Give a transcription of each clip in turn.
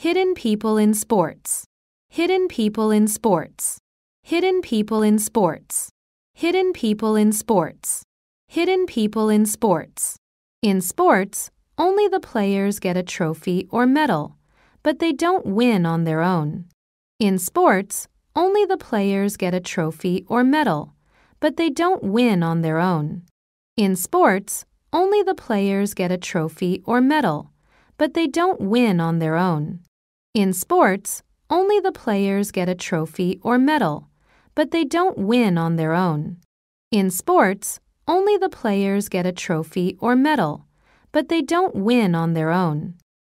Hidden people in sports. Hidden people in sports. Hidden people in sports. Hidden people in sports. Hidden people in sports. In sports, only the players get a trophy or medal, but they don't win on their own. In sports, only the players get a trophy or medal, but they don't win on their own. In sports, only the players get a trophy or medal, but they don't win on their own. In sports, only the players get a trophy or medal, but they don't win on their own. In sports, only the players get a trophy or medal, but they don't win on their own.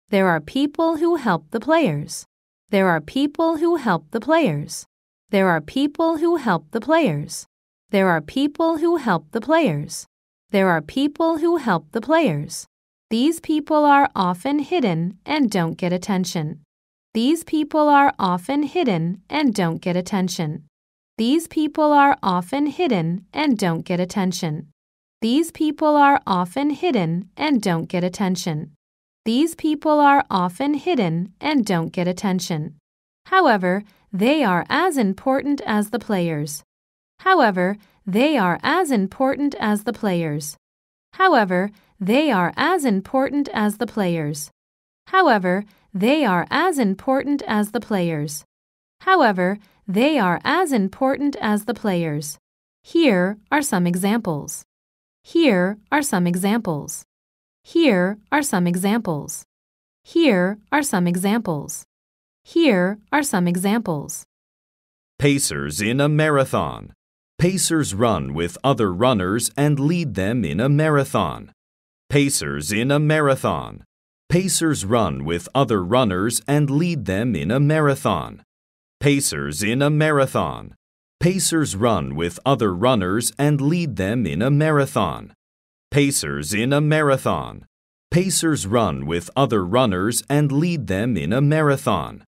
There are people who help the players. There are people who help the players. There are people who help the players. There are people who help the players. There are people who help the players. These people are often hidden and don't get attention. These people are often hidden and don't get attention. These people are often hidden and don't get attention. These people are often hidden and don't get attention. These people are often hidden and don't get attention. However, they are as important as the players. However, they are as important as the players. However, they are as important as the players. However, they are as important as the players. However, they are as important as the players. Here are some examples. Here are some examples. Here are some examples. Here are some examples. Here are some examples. Pacers in a marathon. Pacers run with other runners and lead them in a marathon. Pacers in a marathon. Pacers run with other runners and lead them in a marathon. Pacers in a marathon. Pacers run with other runners and lead them in a marathon. Pacers in a marathon. Pacers run with other runners and lead them in a marathon.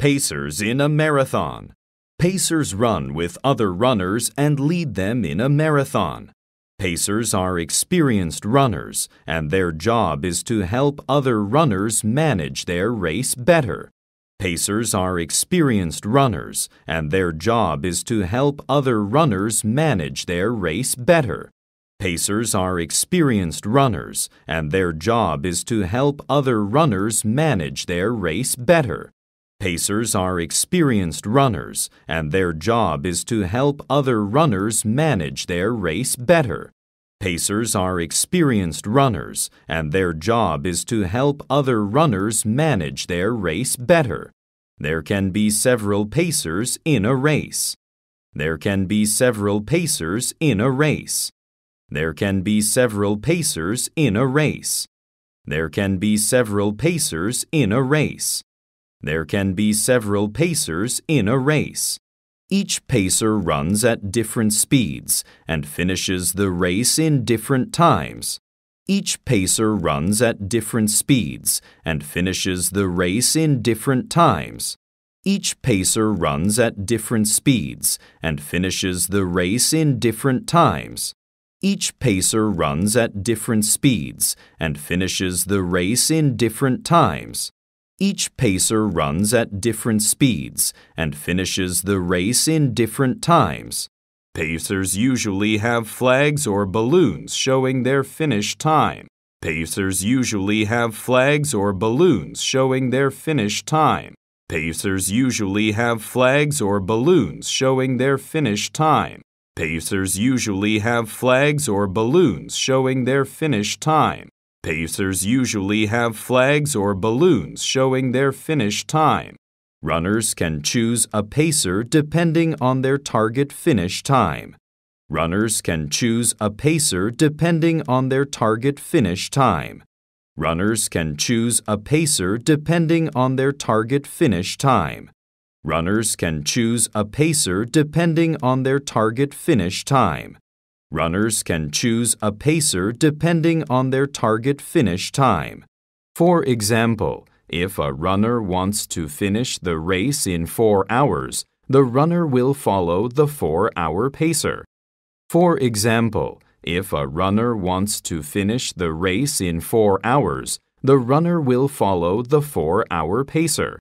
Pacers in a marathon. Pacers run with other runners and lead them in a marathon. Pacers are experienced runners, and their job is to help other runners manage their race better. Pacers are experienced runners, and their job is to help other runners manage their race better. Pacers are experienced runners, and their job is to help other runners manage their race better. Pacers are experienced runners, and their job is to help other runners manage their race better. Pacers are experienced runners, and their job is to help other runners manage their race better. There can be several pacers in a race. There can be several pacers in a race. There can be several pacers in a race. There can be several pacers in a race. There can be several pacers in a race. Each pacer runs at different speeds and finishes the race in different times. Each pacer runs at different speeds and finishes the race in different times. Each pacer runs at different speeds and finishes the race in different times. Each pacer runs at different speeds and finishes the race in different times. Each pacer runs at different speeds and finishes the race in different times. Pacers usually have flags or balloons showing their finish time. Pacers usually have flags or balloons showing their finish time. Pacers usually have flags or balloons showing their finish time. Pacers usually have flags or balloons showing their finish time. Pacers usually have flags or balloons showing their finish time. Runners can choose a pacer depending on their target finish time. Runners can choose a pacer depending on their target finish time. Runners can choose a pacer depending on their target finish time. Runners can choose a pacer depending on their target finish time. Runners can choose a pacer depending on their target finish time. For example, if a runner wants to finish the race in four hours, the runner will follow the four-hour pacer. For example, if a runner wants to finish the race in four hours, the runner will follow the four-hour pacer.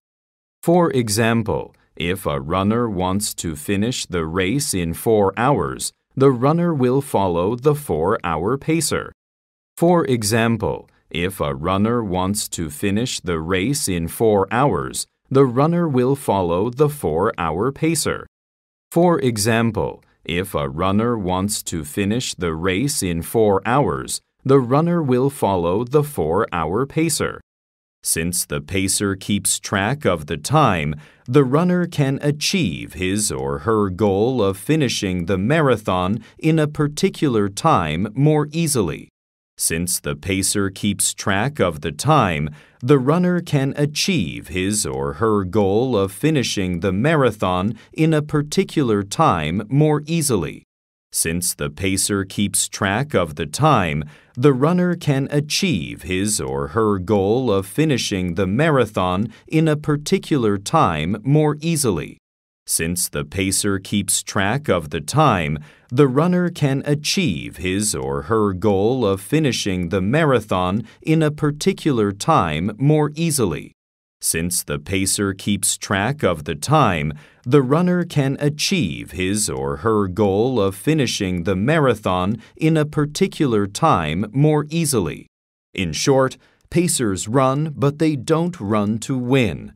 For example, if a runner wants to finish the race in four hours, the runner will follow the four hour pacer. For example, if a runner wants to finish the race in four hours, the runner will follow the four hour pacer. For example, if a runner wants to finish the race in four hours, the runner will follow the four hour pacer. Since the pacer keeps track of the time, the runner can achieve his or her goal of finishing the marathon in a particular time more easily. Since the pacer keeps track of the time, the runner can achieve his or her goal of finishing the marathon in a particular time more easily. Since the pacer keeps track of the time, the runner can achieve his or her goal of finishing the marathon in a particular time more easily. Since the pacer keeps track of the time, the runner can achieve his or her goal of finishing the marathon in a particular time more easily. Since the pacer keeps track of the time, the runner can achieve his or her goal of finishing the marathon in a particular time more easily. In short, pacers run, but they don't run to win.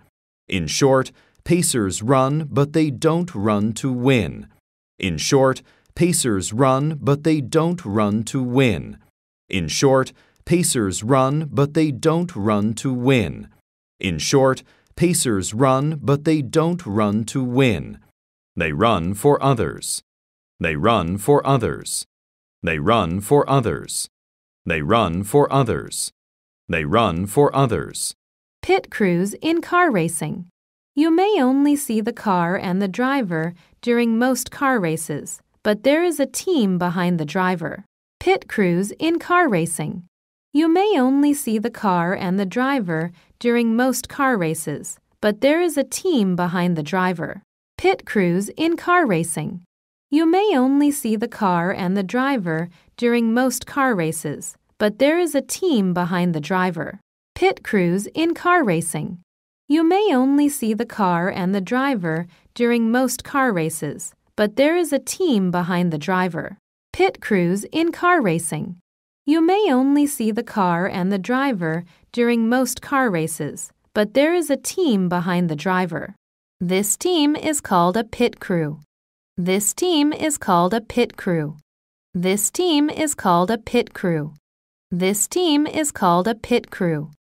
In short, pacers run, but they don't run to win. In short, pacers run, but they don't run to win. In short, pacers run, but they don't run to win. In short, pacers run, but they don't run to win. They run for others. They run for others. They run for others. They run for others. They run for others. Pit crews in car racing. You may only see the car and the driver during most car races, but there is a team behind the driver. Pit crews in car racing. You may only see the car and the driver during most car races, but there is a team behind the driver. Pit crews in car racing. You may only see the car and the driver during most car races, but there is a team behind the driver. Pit crews in car racing. You may only see the car and the driver during most car races, but there is a team behind the driver. Pit crews in car racing. You may only see the car and the driver during most car races, but there is a team behind the driver. This team is called a pit crew. This team is called a pit crew. This team is called a pit crew. This team is called a pit crew.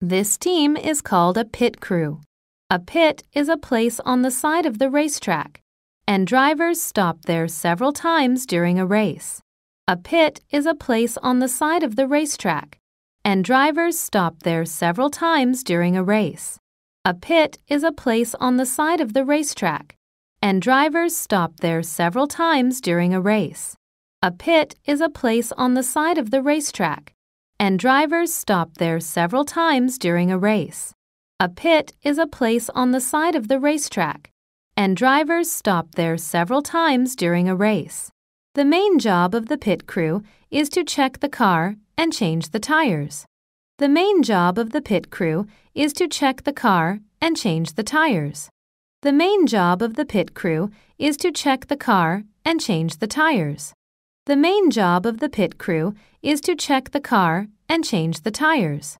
This team is called a pit crew. A pit is a place on the side of the racetrack, and drivers stop there several times during a race. A pit is a place on the side of the racetrack, and drivers stop there several times during a race. A pit is a place on the side of the racetrack, and drivers stop there several times during a race. A pit is a place on the side of the racetrack, and drivers stop there several times during a race. A pit is a place on the side of the racetrack, and drivers stop there several times during a race. The main job of the pit crew is to check the car and change the tires. The main job of the pit crew is to check the car and change the tires. The main job of the pit crew is to check the car and change the tires. The main job of the pit crew is to check the car and change the tires.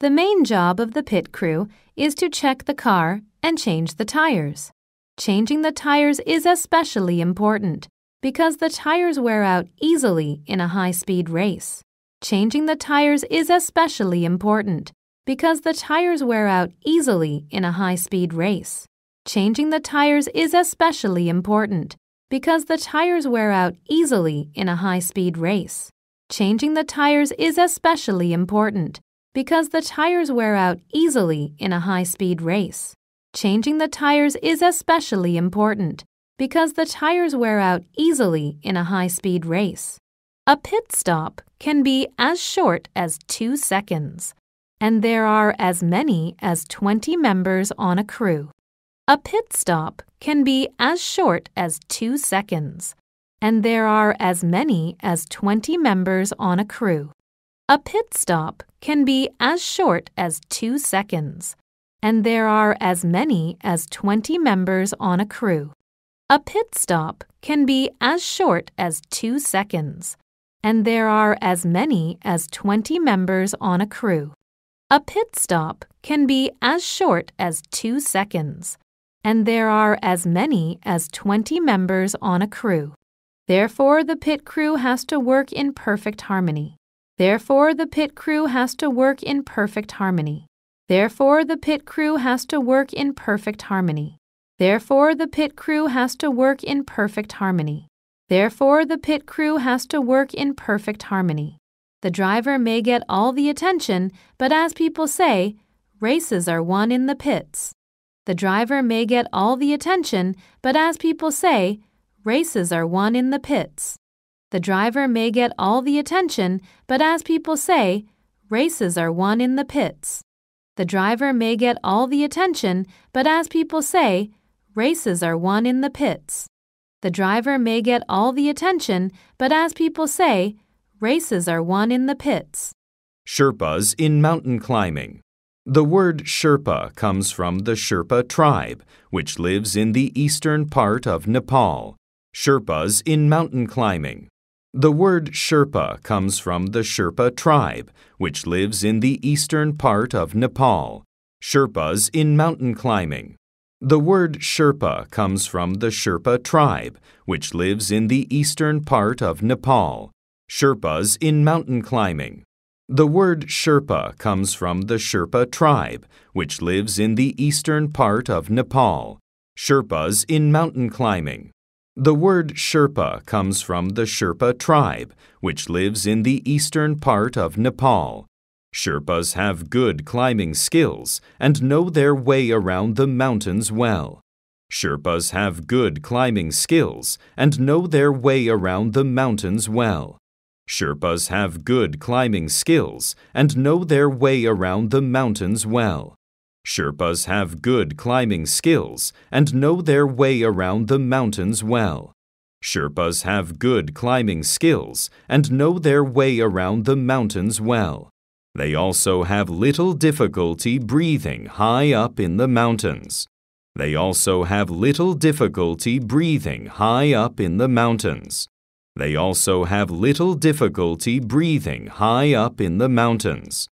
The main job of the pit crew is to check the car and change the tires. Changing the tires is especially important because the tires wear out easily in a high speed race. Changing the tires is especially important because the tires wear out easily in a high speed race. Changing the tires is especially important because the tires wear out easily in a high speed race. Changing the tires is especially important because the tires wear out easily in a high speed race. Changing the tires is especially important because the tires wear out easily in a high speed race. A pit stop can be as short as two seconds, and there are as many as 20 members on a crew. A pit stop can be as short as two seconds, and there are as many as 20 members on a crew. A pit stop can be as short as two seconds, and there are as many as 20 members on a crew. A pit stop can be as short as two seconds, and there are as many as 20 members on a crew. A pit stop can be as short as two seconds, and there are as many as 20 members on a crew. Therefore, the pit crew has to work in perfect harmony. Therefore, the pit crew has to work in perfect harmony. Therefore, the pit crew has to work in perfect harmony. Therefore, the pit crew has to work in perfect harmony. Therefore, the pit crew has to work in perfect harmony. The driver may get all the attention, but as people say, races are won in the pits. The driver may get all the attention, but as people say, races are won in the pits. The driver may get all the attention, but as people say, races are won in the pits. The driver may get all the attention, but as people say, races are won in the pits. The driver may get all the attention, but as people say, races are won in the pits. Sherpas in mountain climbing. The word Sherpa comes from the Sherpa tribe, which lives in the eastern part of Nepal. Sherpas in mountain climbing. The word Sherpa comes from the Sherpa tribe, which lives in the eastern part of Nepal. Sherpas in mountain climbing. The word Sherpa comes from the Sherpa tribe, which lives in the eastern part of Nepal. Sherpas in mountain climbing. The word Sherpa comes from the Sherpa tribe, which lives in the eastern part of Nepal. Sherpas in mountain climbing. The word Sherpa comes from the Sherpa tribe, which lives in the eastern part of Nepal. Sherpas have good climbing skills and know their way around the mountains well. Sherpas have good climbing skills and know their way around the mountains well. Sherpas have good climbing skills and know their way around the mountains well. Sherpas have good climbing skills and know their way around the mountains well. Sherpas have good climbing skills and know their way around the mountains well. They also have little difficulty breathing high up in the mountains. They also have little difficulty breathing high up in the mountains. They also have little difficulty breathing high up in the mountains.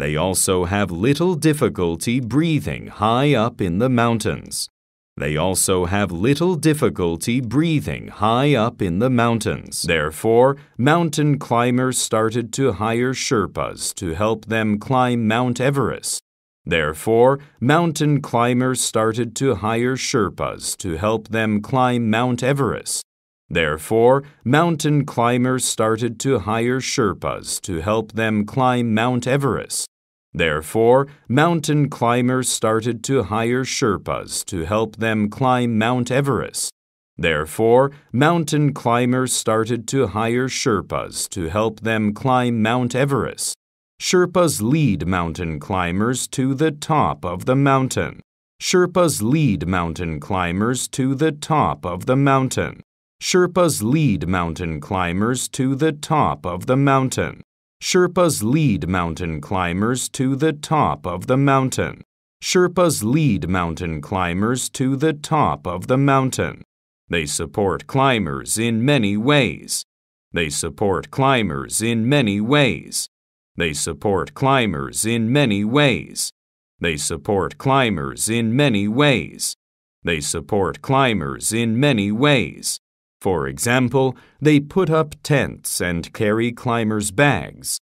They also have little difficulty breathing high up in the mountains. They also have little difficulty breathing high up in the mountains. Therefore, mountain climbers started to hire Sherpas to help them climb Mount Everest. Therefore, mountain climbers started to hire Sherpas to help them climb Mount Everest. Therefore, mountain climbers started to hire Sherpas to help them climb Mount Everest. Therefore, mountain climbers started to hire Sherpas to help them climb Mount Everest. Therefore, mountain climbers started to hire Sherpas to help them climb Mount Everest. Sherpas lead mountain climbers to the top of the mountain. Sherpas lead mountain climbers to the top of the mountain. Sherpas lead mountain climbers to the top of the mountain. Sherpas lead mountain climbers to the top of the mountain. Sherpas lead mountain climbers to the top of the mountain. They support climbers in many ways. They support climbers in many ways. They support climbers in many ways. They support climbers in many ways. They support climbers in many ways. For example, they put up tents and carry climbers' bags.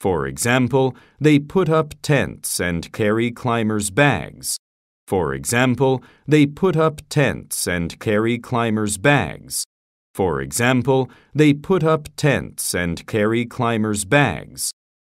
For example, they put up tents and carry climbers' bags. For example, they put up tents and carry climbers' bags. For example, they put up tents and carry climbers' bags.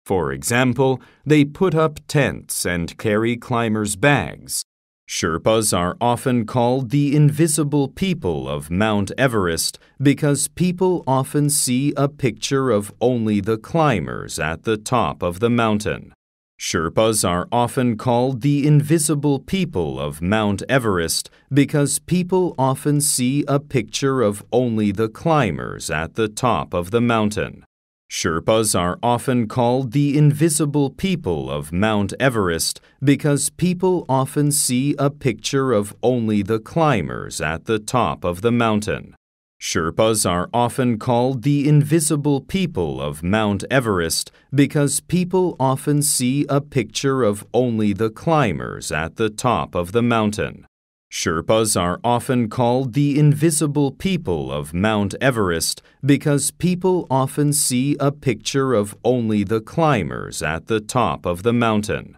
For example, they put up tents and carry climbers' bags. Sherpas are often called the invisible people of Mount Everest because people often see a picture of only the climbers at the top of the mountain. Sherpas are often called the invisible people of Mount Everest because people often see a picture of only the climbers at the top of the mountain. Sherpas are often called the invisible people of Mount Everest because people often see a picture of only the climbers at the top of the mountain. Sherpas are often called the invisible people of Mount Everest because people often see a picture of only the climbers at the top of the mountain. Sherpas are often called the invisible people of Mount Everest because people often see a picture of only the climbers at the top of the mountain.